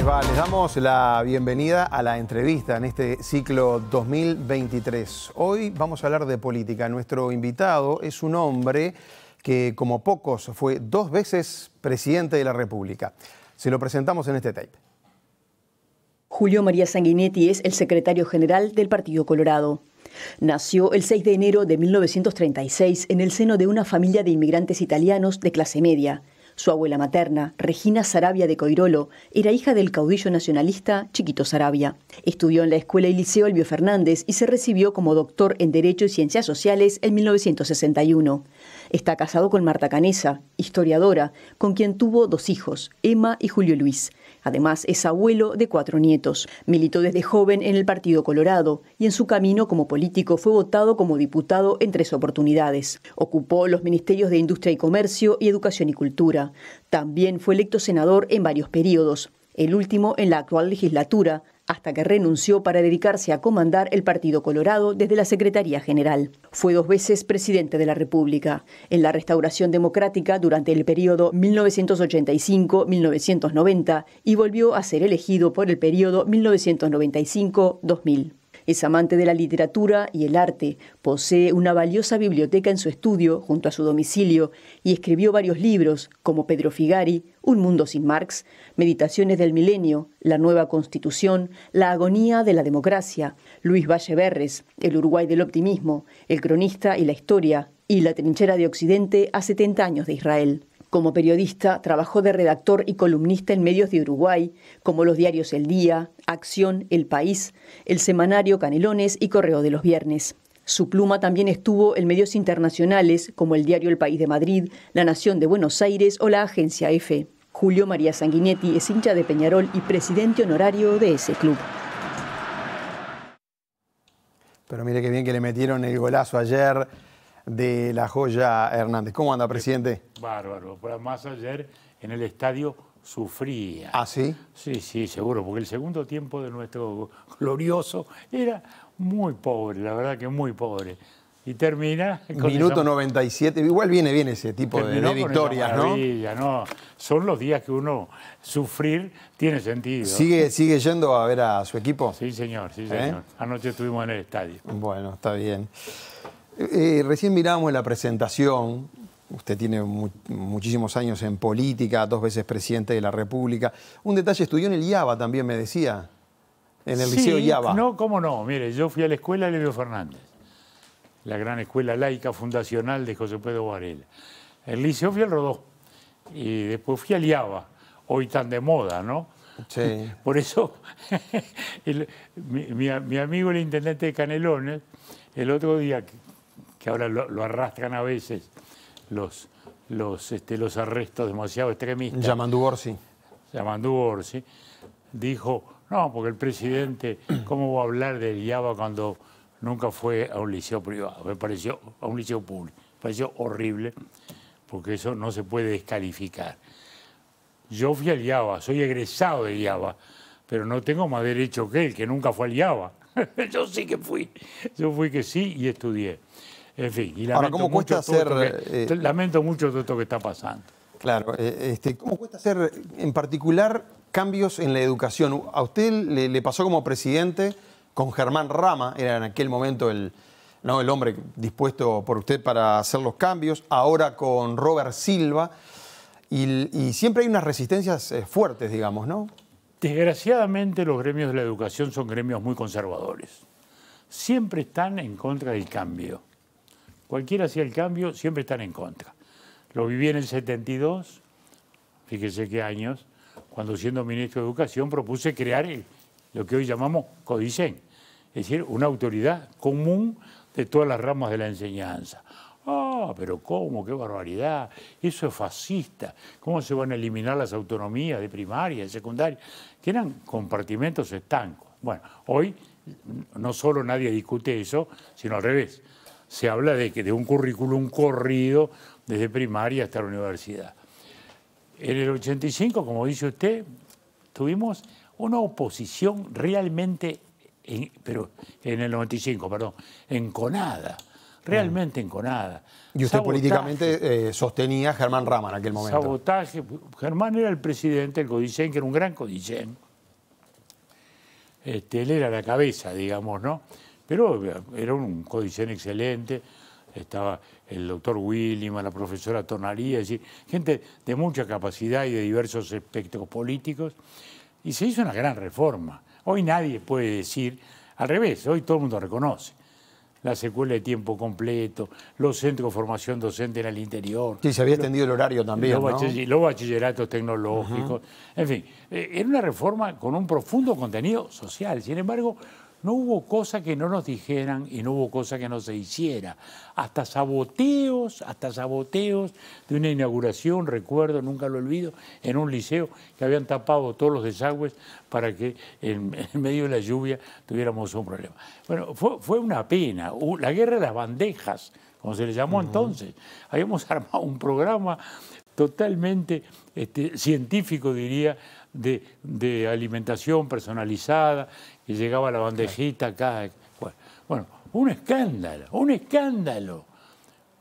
les damos la bienvenida a la entrevista en este ciclo 2023. Hoy vamos a hablar de política. Nuestro invitado es un hombre que, como pocos, fue dos veces presidente de la República. Se lo presentamos en este tape. Julio María Sanguinetti es el secretario general del Partido Colorado. Nació el 6 de enero de 1936 en el seno de una familia de inmigrantes italianos de clase media. Su abuela materna, Regina Sarabia de Coirolo, era hija del caudillo nacionalista Chiquito Sarabia. Estudió en la Escuela y Liceo Elvio Fernández y se recibió como doctor en Derecho y Ciencias Sociales en 1961. Está casado con Marta Canesa, historiadora, con quien tuvo dos hijos, Emma y Julio Luis. Además, es abuelo de cuatro nietos. Militó desde joven en el Partido Colorado y en su camino como político fue votado como diputado en tres oportunidades. Ocupó los ministerios de Industria y Comercio y Educación y Cultura. También fue electo senador en varios periodos, el último en la actual legislatura, hasta que renunció para dedicarse a comandar el Partido Colorado desde la Secretaría General. Fue dos veces presidente de la República. En la restauración democrática durante el periodo 1985-1990 y volvió a ser elegido por el periodo 1995-2000. Es amante de la literatura y el arte, posee una valiosa biblioteca en su estudio junto a su domicilio y escribió varios libros como Pedro Figari, Un mundo sin Marx, Meditaciones del Milenio, La nueva Constitución, La agonía de la democracia, Luis Valle Berres, El Uruguay del Optimismo, El cronista y la historia y La trinchera de Occidente a 70 años de Israel. Como periodista, trabajó de redactor y columnista en medios de Uruguay, como los diarios El Día, Acción, El País, el semanario Canelones y Correo de los Viernes. Su pluma también estuvo en medios internacionales como el diario El País de Madrid, La Nación de Buenos Aires o la Agencia EFE. Julio María Sanguinetti es hincha de Peñarol y presidente honorario de ese club. Pero mire qué bien que le metieron el golazo ayer de la joya Hernández. ¿Cómo anda, presidente? Bárbaro. más más ayer en el estadio sufría. ¿Ah, sí? Sí, sí, seguro, porque el segundo tiempo de nuestro glorioso era muy pobre, la verdad que muy pobre. Y termina... Con Minuto 97, igual viene bien ese tipo de, victorias, ¿no? ¿no? Son los días que uno sufrir tiene sentido. ¿Sigue, sigue yendo a ver a su equipo? Sí, señor, sí, ¿Eh? señor. Anoche estuvimos en el estadio. Bueno, está bien. Eh, eh, recién miramos la presentación. Usted tiene muchísimos años en política, dos veces presidente de la República. Un detalle, estudió en el IABA también, me decía. En el Liceo IABA. No, cómo no. Mire, yo fui a la escuela Leo Fernández, la gran escuela laica fundacional de José Pedro Varela. El Liceo fui al Rodó y después fui al IABA, hoy tan de moda, ¿no? Sí. Por eso, mi, mi, amigo el intendente de Canelones, el otro día que ahora lo, arrastran a veces los, los, este, arrestos demasiado extremistas. Yamandú Orsi. Yamandú Orsi. Dijo, no, porque el presidente, ¿cómo va a hablar del IABA cuando nunca fue a un liceo privado? Me pareció, a un liceo público. Me pareció horrible, porque eso no se puede descalificar. Yo fui al IABA, soy egresado de IABA, pero no tengo más derecho que él, que nunca fue al IABA. yo sí que fui, yo fui que sí y estudié. En fin, y Ahora, ¿cómo cuesta hacer...? Eh, lamento mucho todo esto que está pasando. Claro, eh, este, ¿cómo cuesta hacer en particular cambios en la educación? A usted le, pasó como presidente con Germán Rama, era en aquel momento el, ¿no? el hombre dispuesto por usted para hacer los cambios, ahora con Robert Silva, y, siempre hay unas resistencias eh, fuertes, digamos, ¿no? Desgraciadamente los gremios de la educación son gremios muy conservadores. Siempre están en contra del cambio. Cualquiera hacía el cambio, siempre están en contra. Lo viví en el 72, fíjense qué años, cuando siendo ministro de Educación propuse crear lo que hoy llamamos CODICEN, es decir, una autoridad común de todas las ramas de la enseñanza. Ah, pero ¿cómo? ¡Qué barbaridad! Eso es fascista. ¿Cómo se van a eliminar las autonomías de primaria, de secundaria? Que eran compartimentos estancos. Bueno, hoy no solo nadie discute eso, sino al revés se habla de, que, de un currículum corrido desde primaria hasta la universidad. En el 85, como dice usted, tuvimos una oposición realmente, pero en el 95, perdón, enconada, realmente mm. enconada. Y usted políticamente eh, sostenía a Germán Rama en aquel momento. Sabotaje. Germán era el presidente del Codicen, que era un gran Codicen. Este, él era la cabeza, digamos, ¿no? Pero eh, era un codicen excelente, estaba el doctor Williman, la profesora Tornalía. gente de mucha capacidad y de diversos espectros políticos, y se hizo una gran reforma. Hoy nadie puede decir, al revés, hoy todo el mundo reconoce la secuela de tiempo completo, los centros de formación docente en el interior. Sí, se había extendido el horario también. Los, bachilleratos tecnológicos. En fin, eh, era una reforma con un profundo contenido social. Sin embargo, no hubo cosa que no nos dijeran y no hubo cosa que no se hiciera. Hasta saboteos, hasta saboteos de una inauguración, recuerdo, nunca lo olvido, en un liceo que habían tapado todos los desagües para que en, medio de la lluvia tuviéramos un problema. Bueno, fue, una pena. La guerra de las bandejas, como se le llamó entonces. Habíamos armado un programa totalmente este, científico, diría, de, alimentación personalizada, y llegaba la bandejita acá. Bueno, un escándalo, un escándalo.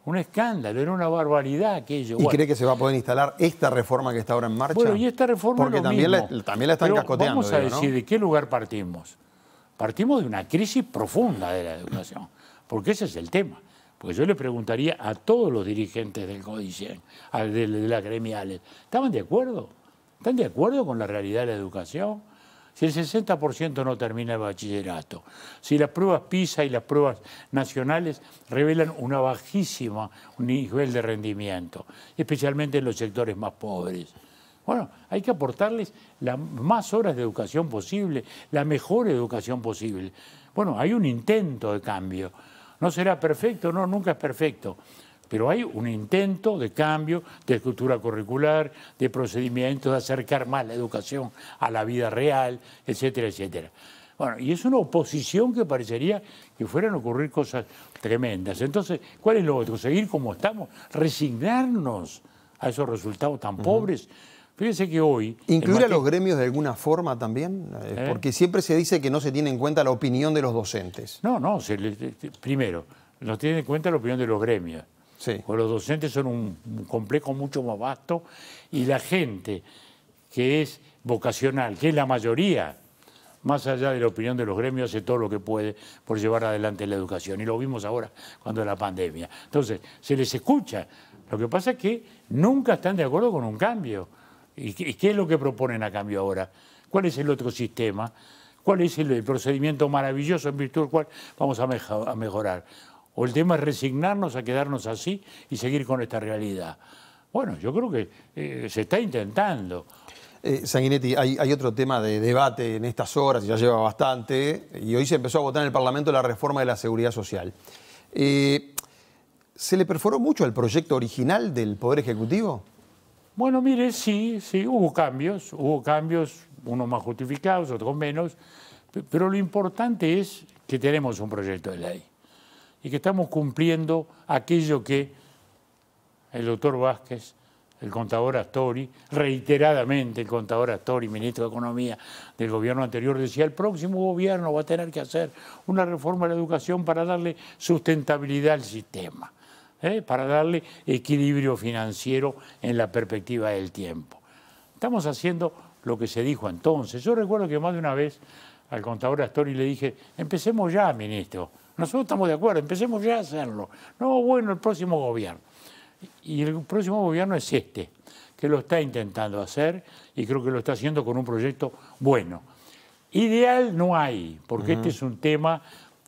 Un escándalo, era una barbaridad aquello. ¿Y cree que se va a poder instalar esta reforma que está ahora en marcha? Bueno, y esta reforma Porque también, La, también la están Pero Vamos a decir de qué lugar partimos. Partimos de una crisis profunda de la educación, porque ese es el tema. Porque yo le preguntaría a todos los dirigentes del CODICEN, de, de las gremiales, ¿estaban de acuerdo? ¿Están de acuerdo con la realidad de la educación? Si el 60% no termina el bachillerato, si las pruebas PISA y las pruebas nacionales revelan una bajísima nivel de rendimiento, especialmente en los sectores más pobres. Bueno, hay que aportarles las más horas de educación posible, la mejor educación posible. Bueno, hay un intento de cambio. No será perfecto, no, nunca es perfecto, pero hay un intento de cambio de estructura curricular, de procedimientos, de acercar más la educación a la vida real, etcétera, etcétera. Bueno, y es una oposición que parecería que fueran a ocurrir cosas tremendas. Entonces, ¿cuál es lo otro? Seguir como estamos, resignarnos a esos resultados tan pobres. Fíjense que hoy... ¿Incluir a los gremios de alguna forma también? Eh, ¿Eh? Porque siempre se dice que no se tiene en cuenta la opinión de los docentes. No, no, se, primero, no tiene en cuenta la opinión de los gremios los docentes son un, complejo mucho más vasto y la gente que es vocacional, que es la mayoría, más allá de la opinión de los gremios, hace todo lo que puede por llevar adelante la educación. Y lo vimos ahora cuando la pandemia. Entonces, se les escucha. Lo que pasa es que nunca están de acuerdo con un cambio. ¿Y qué, es lo que proponen a cambio ahora? ¿Cuál es el otro sistema? ¿Cuál es el, procedimiento maravilloso en virtud del cual vamos a mejorar? o el tema es resignarnos a quedarnos así y seguir con esta realidad. Bueno, yo creo que eh, se está intentando. Eh, Sanguinetti, hay, otro tema de debate en estas horas, y ya lleva bastante, y hoy se empezó a votar en el Parlamento la reforma de la seguridad social. Eh, ¿Se le perforó mucho al proyecto original del Poder Ejecutivo? Bueno, mire, sí, sí, hubo cambios, hubo cambios, unos más justificados, otros menos, pero lo importante es que tenemos un proyecto de ley y que estamos cumpliendo aquello que el doctor Vázquez, el contador Astori, reiteradamente el contador Astori, ministro de Economía del gobierno anterior, decía, el próximo gobierno va a tener que hacer una reforma de la educación para darle sustentabilidad al sistema, ¿eh? para darle equilibrio financiero en la perspectiva del tiempo. Estamos haciendo lo que se dijo entonces. Yo recuerdo que más de una vez al contador Astori le dije, empecemos ya, ministro, nosotros estamos de acuerdo, empecemos ya a hacerlo. No, bueno, el próximo gobierno. Y el próximo gobierno es este, que lo está intentando hacer y creo que lo está haciendo con un proyecto bueno. Ideal no hay, porque este es un tema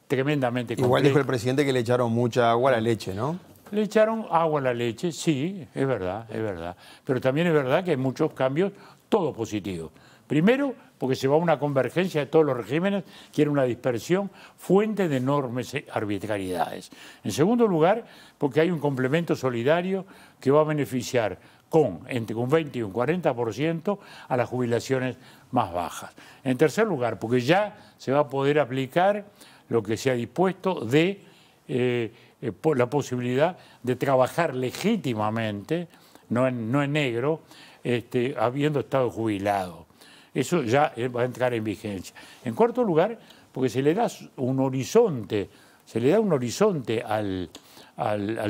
tremendamente complejo. Igual dijo el presidente que le echaron mucha agua a la leche, ¿no? Le echaron agua a la leche, sí, es verdad, es verdad. Pero también es verdad que hay muchos cambios, todos positivos. Primero, porque se va a una convergencia de todos los regímenes, quiere una dispersión, fuente de enormes eh, arbitrariedades. En segundo lugar, porque hay un complemento solidario que va a beneficiar con entre un 20 y un 40% a las jubilaciones más bajas. En tercer lugar, porque ya se va a poder aplicar lo que se ha dispuesto de eh, eh, la posibilidad de trabajar legítimamente, no en, negro, este, habiendo estado jubilado. Eso ya eh, va a entrar en vigencia. En cuarto lugar, porque se le da un horizonte, se le da un horizonte al,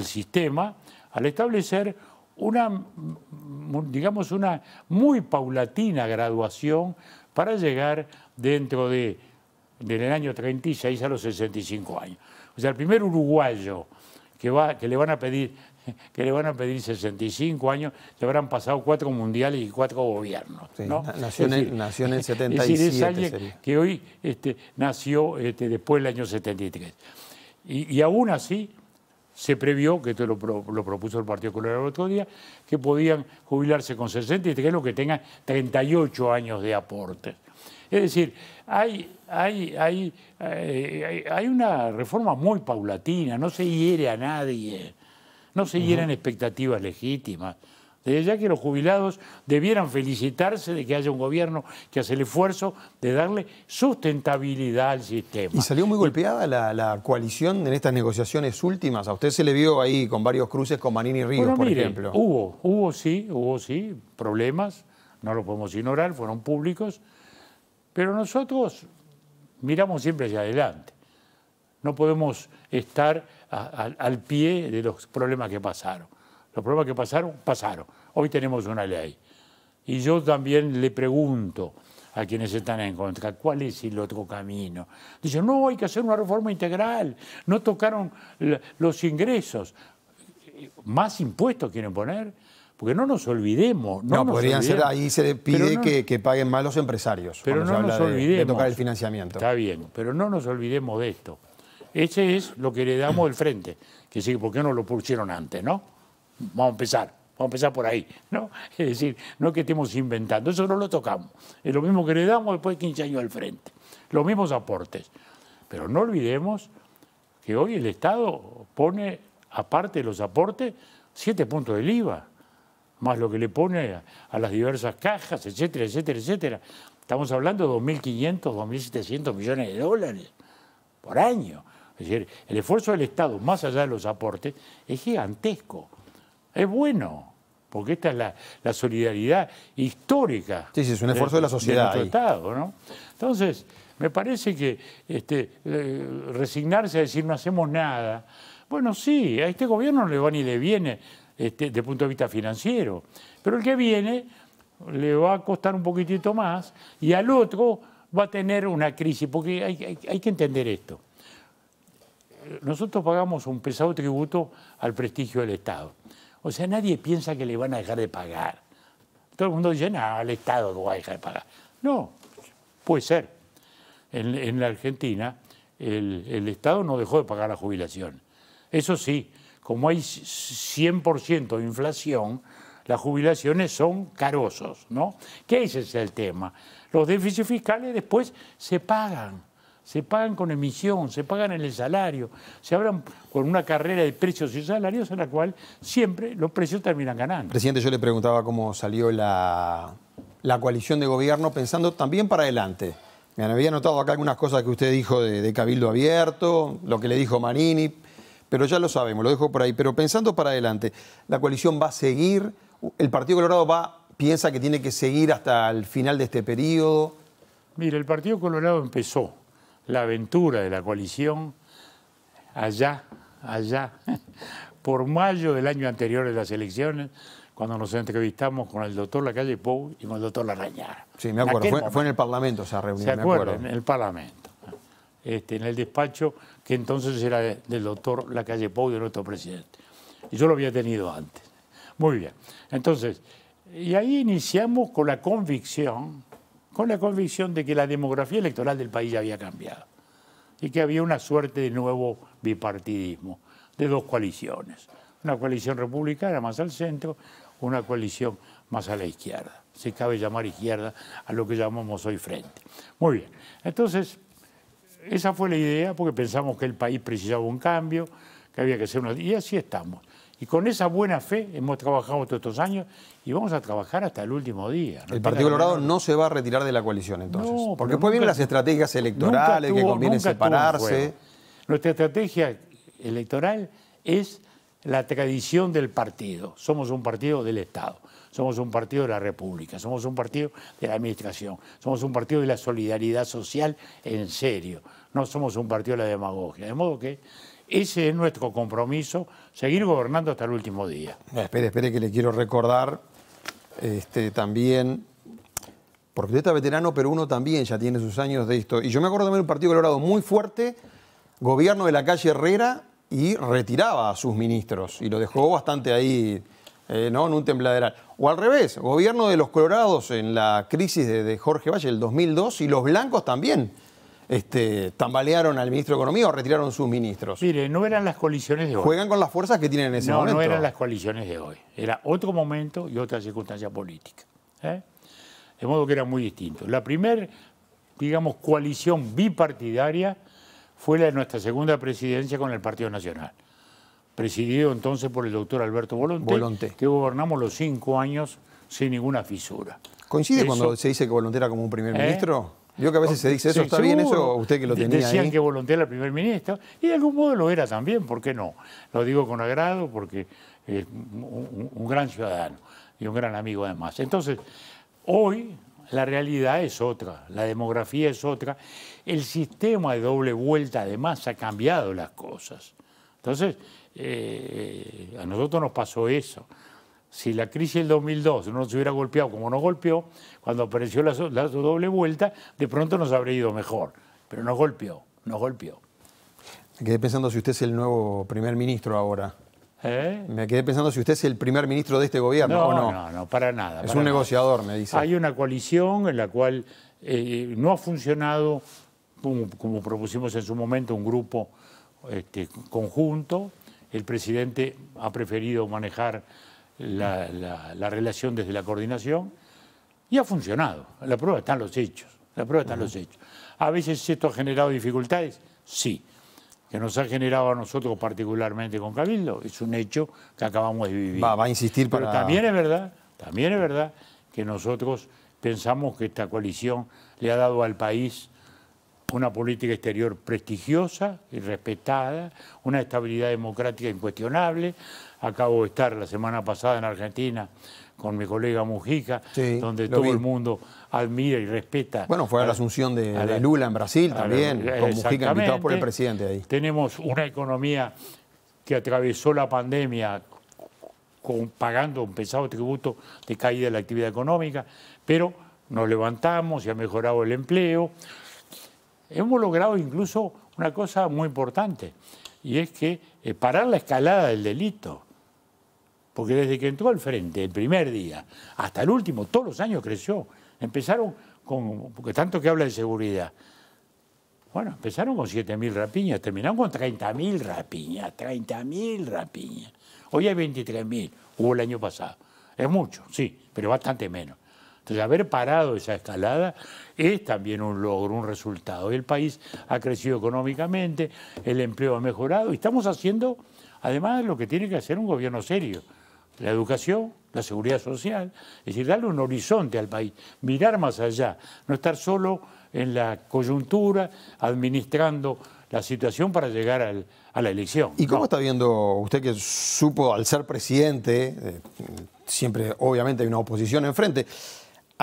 sistema al establecer una, digamos, una muy paulatina graduación para llegar dentro de, del año 36 a los 65 años. O sea, el primer uruguayo que, va, que le van a pedir que le van a pedir 65 años, le habrán pasado cuatro mundiales y cuatro gobiernos. naciones alguien que hoy este, nació este, después del año 73. Y, aún así se previó, que esto lo, propuso el Partido Colorado el otro día, que podían jubilarse con 63, lo que tengan 38 años de aporte... Es decir, hay, hay, eh, hay, hay, una reforma muy paulatina, no se hiere a nadie no se hieren expectativas legítimas. Desde ya que los jubilados debieran felicitarse de que haya un gobierno que hace el esfuerzo de darle sustentabilidad al sistema. Y salió muy golpeada la, coalición en estas negociaciones últimas. A usted se le vio ahí con varios cruces con Manini Ríos, por ejemplo. Hubo, hubo sí, hubo sí, problemas, no lo podemos ignorar, fueron públicos, pero nosotros miramos siempre hacia adelante. No podemos estar al pie de los problemas que pasaron. Los problemas que pasaron, pasaron. Hoy tenemos una ley. Y yo también le pregunto a quienes están en contra, ¿cuál es el otro camino? Dicen, no, hay que hacer una reforma integral. No tocaron los ingresos. ¿Más impuestos quieren poner? Porque no nos olvidemos. No, podrían ser, ahí se pide que, paguen más los empresarios. Pero no nos olvidemos. de tocar el financiamiento. Está bien, pero no nos olvidemos de esto. Ese es lo que le damos al frente. Que ¿por qué no lo pusieron antes, no? Vamos a empezar, vamos a empezar por ahí, ¿no? Es decir, no es que estemos inventando, eso no lo tocamos. Es lo mismo que le damos después de 15 años al frente. Los mismos aportes. Pero no olvidemos que hoy el Estado pone, aparte de los aportes, 7 puntos del IVA, más lo que le pone a, a las diversas cajas, etcétera, etcétera, etcétera. Estamos hablando de 2.500, 2.700 millones de dólares por año. Es decir, el esfuerzo del Estado, más allá de los aportes, es gigantesco. Es bueno, porque esta es la, solidaridad histórica. Sí, sí, es un esfuerzo de, la sociedad. Estado, Entonces, me parece que este, eh, resignarse a decir no hacemos nada. Bueno, sí, a este gobierno no le va ni le viene este, de punto de vista financiero, pero el que viene le va a costar un poquitito más y al otro va a tener una crisis, porque hay que entender esto nosotros pagamos un pesado tributo al prestigio del Estado. O sea, nadie piensa que le van a dejar de pagar. Todo el mundo dice, no, al Estado no va a dejar de pagar. No, puede ser. En, la Argentina, el, Estado no dejó de pagar la jubilación. Eso sí, como hay 100% de inflación, las jubilaciones son carosos, ¿no? ¿Qué ese es el tema? Los déficits fiscales después se pagan se pagan con emisión, se pagan en el salario, se abran con una carrera de precios y salarios en la cual siempre los precios terminan ganando. Presidente, yo le preguntaba cómo salió la, coalición de gobierno pensando también para adelante. Me había notado acá algunas cosas que usted dijo de, Cabildo Abierto, lo que le dijo Marini, pero ya lo sabemos, lo dejo por ahí. Pero pensando para adelante, ¿la coalición va a seguir? ¿El Partido Colorado va, piensa que tiene que seguir hasta el final de este periodo? Mire, el Partido Colorado empezó la aventura de la coalición allá, allá, por mayo del año anterior de las elecciones, cuando nos entrevistamos con el doctor Lacalle Pou y con el doctor Larañara. Sí, me acuerdo, fue, en el Parlamento esa reunión. ¿Se me acuerdo? En el Parlamento, este, en el despacho que entonces era del doctor Lacalle Pou y de nuestro presidente. Y yo lo había tenido antes. Muy bien, entonces, y ahí iniciamos con la convicción con la convicción de que la demografía electoral del país había cambiado y que había una suerte de nuevo bipartidismo, de dos coaliciones, una coalición republicana más al centro, una coalición más a la izquierda. si cabe llamar izquierda a lo que llamamos hoy frente. Muy bien, entonces esa fue la idea porque pensamos que el país precisaba un cambio, que había que hacer una... Y así estamos. Y con esa buena fe hemos trabajado todos estos años y vamos a trabajar hasta el último día. el Partido Colorado no se va a retirar de la coalición entonces. No, porque después vienen las estrategias electorales, que conviene separarse. Nuestra estrategia electoral es la tradición del partido. Somos un partido del Estado, somos un partido de la República, somos un partido de la Administración, somos un partido de la solidaridad social en serio, no somos un partido de la demagogia. De modo que ese es nuestro compromiso, seguir gobernando hasta el último día. espere, espere que le quiero recordar este, también, porque usted está veterano, pero uno también ya tiene sus años de esto. Y yo me acuerdo también de un partido colorado muy fuerte, gobierno de la calle Herrera, y retiraba a sus ministros y lo dejó bastante ahí, eh, ¿no? En un tembladeral. O al revés, gobierno de los colorados en la crisis de, de Jorge Valle del 2002 y los blancos también este, tambalearon al ministro de Economía o retiraron sus ministros. Mire, no eran las coaliciones de hoy. Juegan con las fuerzas que tienen en ese momento. No, no eran las coaliciones de hoy. Era otro momento y otra circunstancia política. ¿eh? De modo que era muy distinto. La primera, digamos, coalición bipartidaria fue la de nuestra segunda presidencia con el Partido Nacional, presidido entonces por el doctor Alberto Volonté, que gobernamos los cinco años sin ninguna fisura. ¿Coincide cuando se dice que Volonté era como un primer ¿Eh? ministro? Yo que a veces se dice, ¿eso está bien? ¿Eso usted que lo tenía Decían que Volonté el primer ministro, y de algún modo lo era también, ¿por qué no? Lo digo con agrado porque es un, gran ciudadano y un gran amigo además. Entonces, hoy la realidad es otra, la demografía es otra, el sistema de doble vuelta además ha cambiado las cosas. Entonces, eh, a nosotros nos pasó eso si la crisis del 2002 no nos hubiera golpeado como nos golpeó, cuando apareció la, doble vuelta, de pronto nos habría ido mejor. Pero nos golpeó, nos golpeó. Me quedé pensando si usted es el nuevo primer ministro ahora. ¿Eh? Me quedé pensando si usted es el primer ministro de este gobierno no, o no. No, no, para nada. Es un negociador, me dice. Hay una coalición en la cual eh, no ha funcionado, como, propusimos en su momento, un grupo este, conjunto. El presidente ha preferido manejar la, relación desde la coordinación y ha funcionado. La prueba están los hechos. La prueba están los hechos. A veces esto ha generado dificultades, sí. Que nos ha generado a nosotros particularmente con Cabildo, es un hecho que acabamos de vivir. Va, a insistir para... Pero también es verdad, también es verdad que nosotros pensamos que esta coalición le ha dado al país una política exterior prestigiosa y respetada, una estabilidad democrática incuestionable. Acabo de estar la semana pasada en Argentina con mi colega Mujica, donde todo el mundo admira y respeta. Bueno, fue a la asunción de, Lula en Brasil también, con Mujica invitado por el presidente Tenemos una economía que atravesó la pandemia pagando un pesado tributo de caída de la actividad económica, pero nos levantamos y ha mejorado el empleo, hemos logrado incluso una cosa muy importante, y es que eh, parar la escalada del delito. Porque desde que entró al frente, el primer día, hasta el último, todos los años creció. Empezaron con, porque tanto que habla de seguridad, bueno, empezaron con 7.000 rapiñas, terminaron con 30.000 rapiñas, 30.000 rapiñas. Hoy hay 23.000, hubo el año pasado. Es mucho, sí, pero bastante menos. Entonces, haber parado esa escalada es también un logro, un resultado. El país ha crecido económicamente, el empleo ha mejorado y estamos haciendo, además, lo que tiene que hacer un gobierno serio. La educación, la seguridad social, es decir, darle un horizonte al país, mirar más allá, no estar solo en la coyuntura, administrando la situación para llegar a la elección. ¿Y cómo está viendo usted que supo al ser presidente, eh, siempre obviamente hay una oposición enfrente,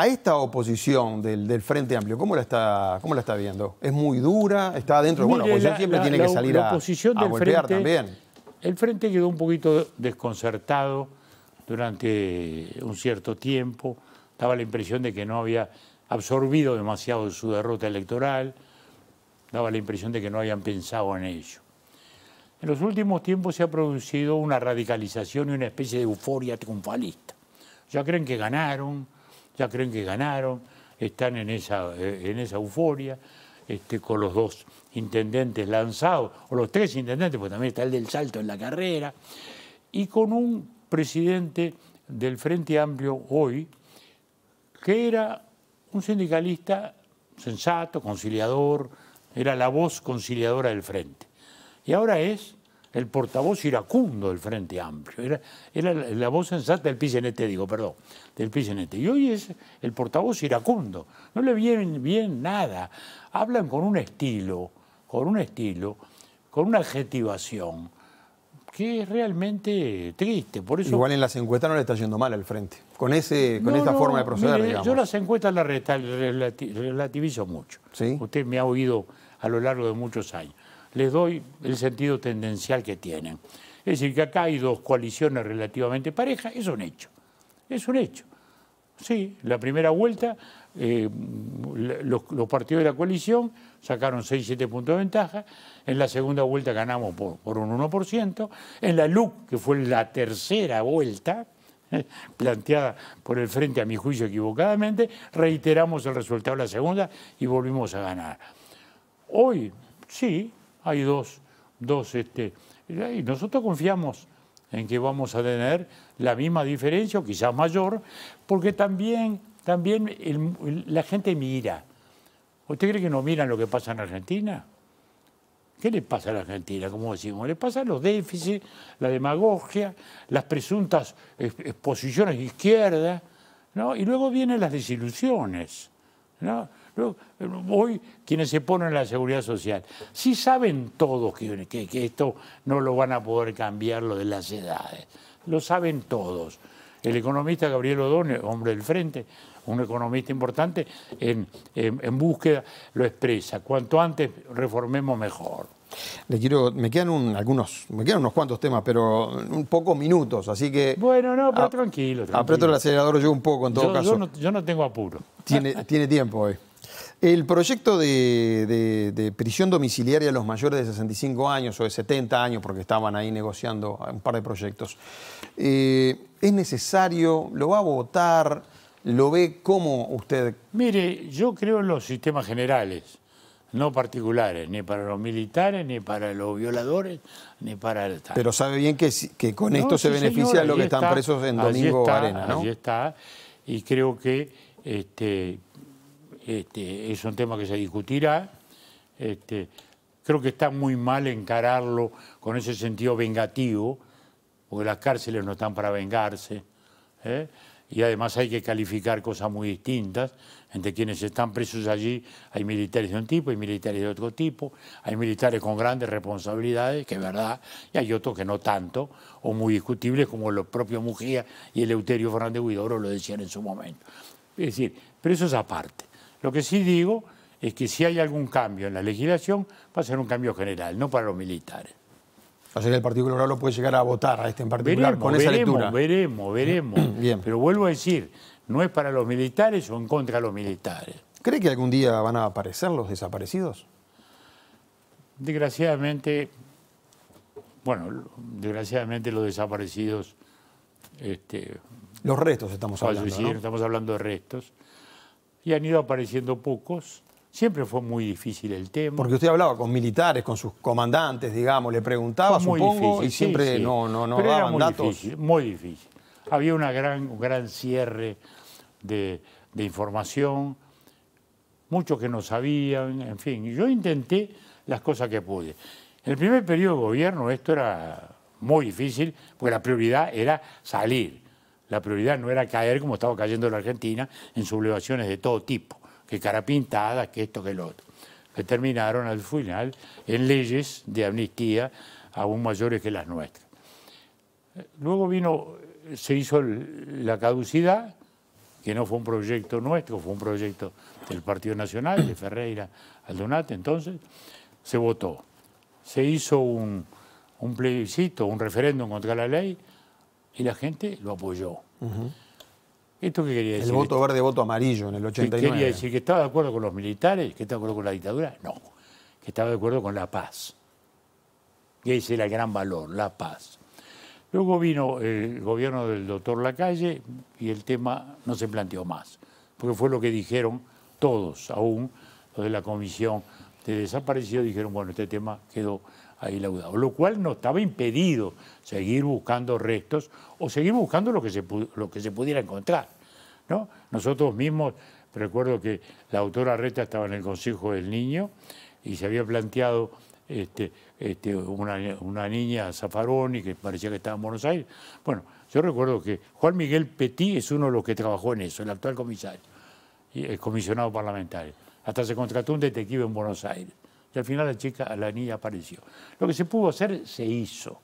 a esta oposición del, Frente Amplio, ¿cómo la, está, ¿cómo la está viendo? ¿Es muy dura? ¿Está adentro? bueno, la oposición siempre tiene que salir a, a frente, también. El Frente quedó un poquito desconcertado durante un cierto tiempo. Daba la impresión de que no había absorbido demasiado su derrota electoral. Daba la impresión de que no habían pensado en ello. En los últimos tiempos se ha producido una radicalización y una especie de euforia triunfalista. Ya creen que ganaron ya creen que ganaron, están en esa, eh, en esa euforia, este, con los dos intendentes lanzados, o los tres intendentes, porque también está el del salto en la carrera, y con un presidente del Frente Amplio hoy, que era un sindicalista sensato, conciliador, era la voz conciliadora del Frente. Y ahora es el portavoz iracundo del Frente Amplio, era, era la, voz sensata del este digo, perdón, del PCNT. Y hoy es el portavoz iracundo, no le viene bien nada, hablan con un estilo, con un estilo, con una adjetivación que es realmente triste. Por eso... Igual en las encuestas no le está yendo mal al Frente, con, ese, con forma de proceder, digamos. Yo las encuestas las relativizo mucho. Usted me ha oído a lo largo de muchos años les doy el sentido tendencial que tienen. Es decir, que acá hay dos coaliciones relativamente parejas, es un hecho, es un hecho. Sí, la primera vuelta, eh, los, partidos de la coalición sacaron 6-7 puntos de ventaja, en la segunda vuelta ganamos por, por un 1%, en la LUC, que fue la tercera vuelta, eh, planteada por el frente, a mi juicio equivocadamente, reiteramos el resultado de la segunda y volvimos a ganar. Hoy, sí, hay dos, dos, este, y nosotros confiamos en que vamos a tener la misma diferencia o quizás mayor, porque también, también la gente mira. ¿Usted cree que no miran lo que pasa en Argentina? ¿Qué le pasa a la Argentina? Como decimos, le pasa los déficits, la demagogia, las presuntas exposiciones izquierdas, ¿no? y luego vienen las desilusiones. ¿no? Hoy quienes se ponen en la seguridad social, si saben todos que, esto no lo van a poder cambiar lo de las edades, lo saben todos. El economista Gabriel O'Donnell, hombre del frente, un economista importante, en, búsqueda lo expresa, cuanto antes reformemos mejor. Le quiero, me quedan algunos, me quedan unos cuantos temas, pero un pocos minutos, así que. Bueno, no, pero tranquilo, tranquilo. el acelerador yo un poco en todo caso. Yo no, tengo apuro. Tiene, tiene tiempo hoy. El proyecto de, prisión domiciliaria a los mayores de 65 años o de 70 años, porque estaban ahí negociando un par de proyectos, eh, ¿es necesario? ¿Lo va a votar? ¿Lo ve como usted? Mire, yo creo en los sistemas generales, no particulares, ni para los militares, ni para los violadores, ni para el... Pero sabe bien que, con esto se beneficia a los que están presos en Domingo Arena, ¿no? Allí está, y creo que... Este, este, es un tema que se discutirá. Este, creo que está muy mal encararlo con ese sentido vengativo, porque las cárceles no están para vengarse. ¿eh? Y además hay que calificar cosas muy distintas. Entre quienes están presos allí hay militares de un tipo, hay militares de otro tipo, hay militares con grandes responsabilidades, que es verdad, y hay otros que no tanto, o muy discutibles, como los propios Mujía y el Euterio Fernández Huidoro lo decían en su momento. Es decir, pero eso es aparte. Lo que sí digo es que si hay algún cambio en la legislación, va a ser un cambio general, no para los militares. O sea que el Partido Popular lo puede llegar a votar a este en particular veremos, con esa veremos, Veremos, veremos, Pero vuelvo a decir, no es para los militares o en contra de los militares. ¿Cree que algún día van a aparecer los desaparecidos? Desgraciadamente, bueno, desgraciadamente los desaparecidos... Este, los restos estamos hablando, ¿no? Estamos hablando de restos y han ido apareciendo pocos. Siempre fue muy difícil el tema. Porque usted hablaba con militares, con sus comandantes, digamos, le preguntaba, muy difícil, y siempre no, no, no era muy Difícil, muy difícil. Había una gran, un gran cierre de, de información, muchos que no sabían, en fin. Yo intenté las cosas que pude. En el primer periodo de gobierno esto era muy difícil, porque la prioridad era salir. La prioridad no era caer como estaba cayendo la Argentina en sublevaciones de todo tipo, que carapintadas, que esto, que lo otro, que terminaron al final en leyes de amnistía aún mayores que las nuestras. Luego vino, se hizo la caducidad, que no fue un proyecto nuestro, fue un proyecto del Partido Nacional, de Ferreira Aldonate, entonces, se votó. Se hizo un, un plebiscito, un referéndum contra la ley, y la gente lo apoyó. ¿Esto qué quería decir? El voto verde, voto amarillo en el 89. ¿Quería decir que estaba de acuerdo con los militares, que estaba de acuerdo con la dictadura? No, que estaba de acuerdo con la paz. Y ese era el gran valor, la paz. Luego vino eh, el gobierno del doctor Lacalle y el tema no se planteó más, porque fue lo que dijeron todos, aún los de la comisión desapareció dijeron, bueno, este tema quedó ahí laudado. Lo cual no estaba impedido seguir buscando restos o seguir buscando lo que se, lo que se pudiera encontrar. ¿no? Nosotros mismos, recuerdo que la autora Reta estaba en el Consejo del Niño y se había planteado este, este, una, una, niña Zafaroni que parecía que estaba en Buenos Aires. Bueno, yo recuerdo que Juan Miguel Petit es uno de los que trabajó en eso, el actual comisario, el comisionado parlamentario. Hasta se contrató un detective en Buenos Aires. Y al final la chica, la niña apareció. Lo que se pudo hacer, se hizo.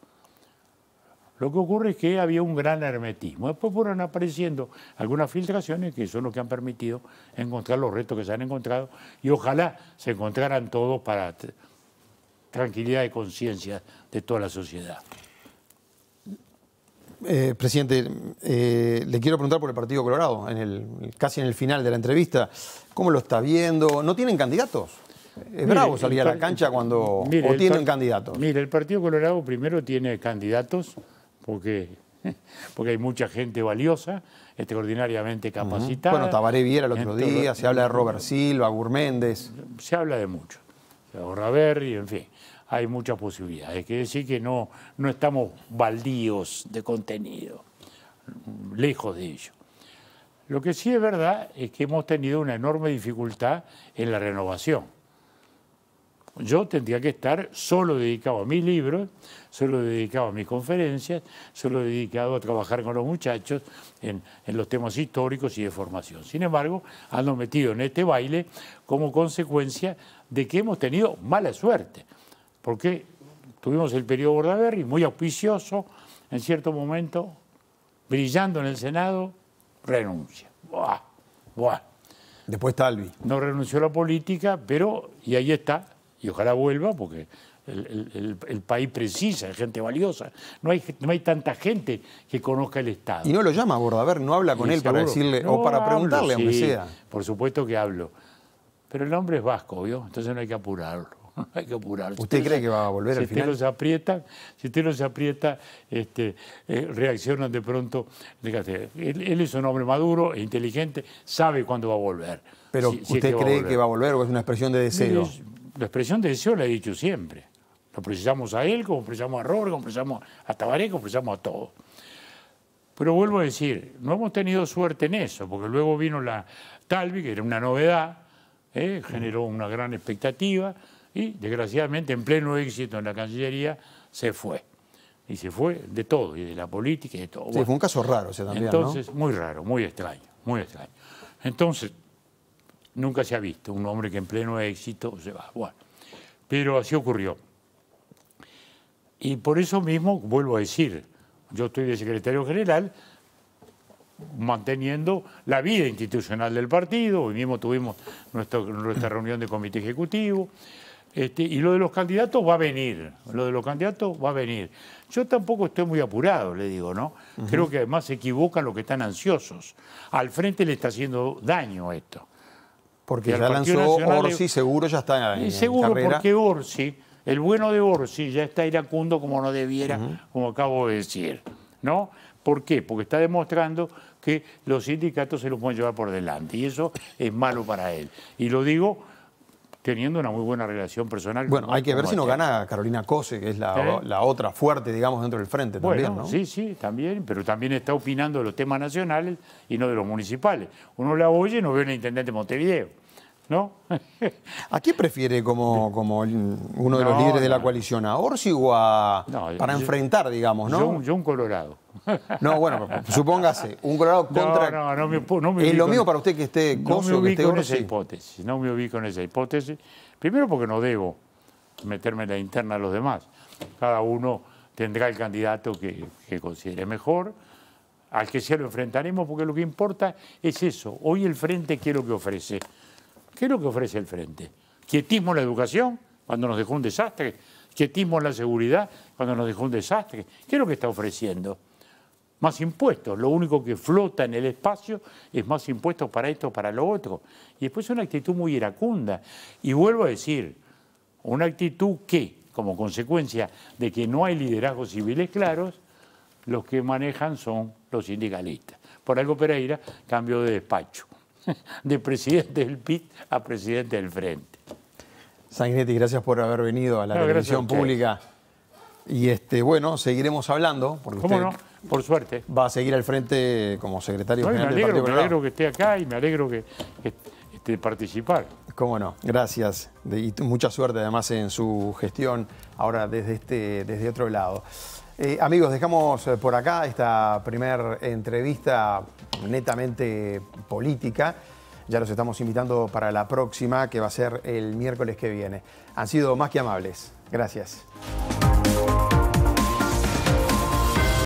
Lo que ocurre es que había un gran hermetismo. Después fueron apareciendo algunas filtraciones que son lo que han permitido encontrar los retos que se han encontrado y ojalá se encontraran todos para tranquilidad de conciencia de toda la sociedad. Eh, presidente, eh, le quiero preguntar por el Partido Colorado, en el, casi en el final de la entrevista. ¿Cómo lo está viendo? ¿No tienen candidatos? Es bravo salir a la cancha cuando o tienen candidatos. Mire, el Partido Colorado primero tiene candidatos porque, porque hay mucha gente valiosa, extraordinariamente capacitada. Bueno, Tabaré Viera el otro día, se habla de Robert Silva, Gurméndez. Se habla de mucho. y en fin hay muchas posibilidades. que decir que no, estamos baldíos de contenido, lejos de ello. Lo que sí es verdad es que hemos tenido una enorme dificultad en la renovación. Yo tendría que estar solo dedicado a mis libros, solo dedicado a mis conferencias, solo dedicado a trabajar con los muchachos en, en, los temas históricos y de formación. Sin embargo, ando metido en este baile como consecuencia de que hemos tenido mala suerte porque tuvimos el periodo y muy auspicioso, en cierto momento, brillando en el Senado, renuncia. Después buah. Después No renunció a la política, pero, y ahí está, y ojalá vuelva, porque el, país precisa, gente valiosa. No hay, no hay tanta gente que conozca el Estado. Y no lo llama a no habla con él para decirle o para preguntarle, aunque sí, sea. Por supuesto que hablo. Pero el nombre es vasco, ¿vio? Entonces no hay que apurarlo. hay que apurarse. ¿Usted cree que va a volver si al final? Usted los aprieta, si usted se aprieta, este, eh, reaccionan de pronto. él, es un hombre maduro e inteligente, sabe cuándo va a volver. Pero si, ¿usted cree que va a volver o es una expresión de deseo? la expresión de deseo la he dicho siempre. Lo precisamos a él, como precisamos a Robert, como precisamos a Tabaré, como precisamos a todos. Pero vuelvo a decir, no hemos tenido suerte en eso, porque luego vino la Talvi, que era una novedad, eh, generó una gran expectativa, y desgraciadamente, en pleno éxito en la Cancillería, se fue. Y se fue de todo, y de la política y de todo. fue un caso raro ese también. Entonces, ¿no? muy raro, muy extraño, muy extraño. Entonces, nunca se ha visto un hombre que en pleno éxito se va. Bueno, pero así ocurrió. Y por eso mismo, vuelvo a decir, yo estoy de secretario general manteniendo la vida institucional del partido, hoy mismo tuvimos nuestra reunión de comité ejecutivo, este, y lo de los candidatos va a venir, lo de los candidatos va a venir. Yo tampoco estoy muy apurado, le digo, ¿no? Creo que además se equivocan los que están ansiosos. Al frente le está haciendo daño esto. Porque ya lanzó Orsi, seguro ya está en, y seguro porque Orsi, el bueno de Orsi ya está iracundo como no debiera, como acabo de decir, ¿no? ¿Por qué? Porque está demostrando que los sindicatos se los pueden llevar por delante y eso es malo para él. Y lo digo teniendo una muy buena relación personal. Bueno, hay que ver si nos gana Carolina Cose, que es ¿Eh? la, otra fuerte, digamos, dentro del frente también, Sí, sí, también, pero también está opinando de los temas nacionales y no de los municipales. Uno la oye y no ve la intendente Montevideo. ¿no? ¿A quién prefiere como, uno de los líderes de la coalición? ¿A Orsi o a... para enfrentar, digamos, no? Yo, un colorado. No, bueno, supóngase, un colorado contra... No, no, no me, ¿Es lo mío para usted que esté Coso, no me ubico esa hipótesis, no me ubico en esa hipótesis. Primero porque no debo meterme en la interna de los demás. Cada uno tendrá el candidato que, considere mejor, al que se lo enfrentaremos, porque lo que importa es eso. Hoy el frente, ¿qué es lo que ofrece? ¿Qué es lo que ofrece el frente? ¿Quietismo en la educación cuando nos dejó un desastre? ¿Quietismo en la seguridad cuando nos dejó un desastre? ¿Qué es lo que está ofreciendo? Más impuestos. Lo único que flota en el espacio es más impuestos para esto, o para lo otro. Y después una actitud muy iracunda. Y vuelvo a decir, una actitud que, como consecuencia de que no hay liderazgos civiles claros, los que manejan son los sindicalistas. Por algo Pereira cambió de despacho. de presidente del PIT a presidente del Frente. Sanguinetti, gracias por haber venido a la pública. Y este, bueno, seguiremos hablando. ¿Cómo no? Por suerte. Va a seguir al frente como secretario general alegro, del Partido Me alegro que esté acá y me alegro que, este, participar. Cómo no, gracias. y mucha suerte además en su gestión ahora desde, este, desde otro lado. Eh, amigos, dejamos eh, por acá esta primera entrevista netamente política. Ya los estamos invitando para la próxima, que va a ser el miércoles que viene. Han sido más que amables. Gracias.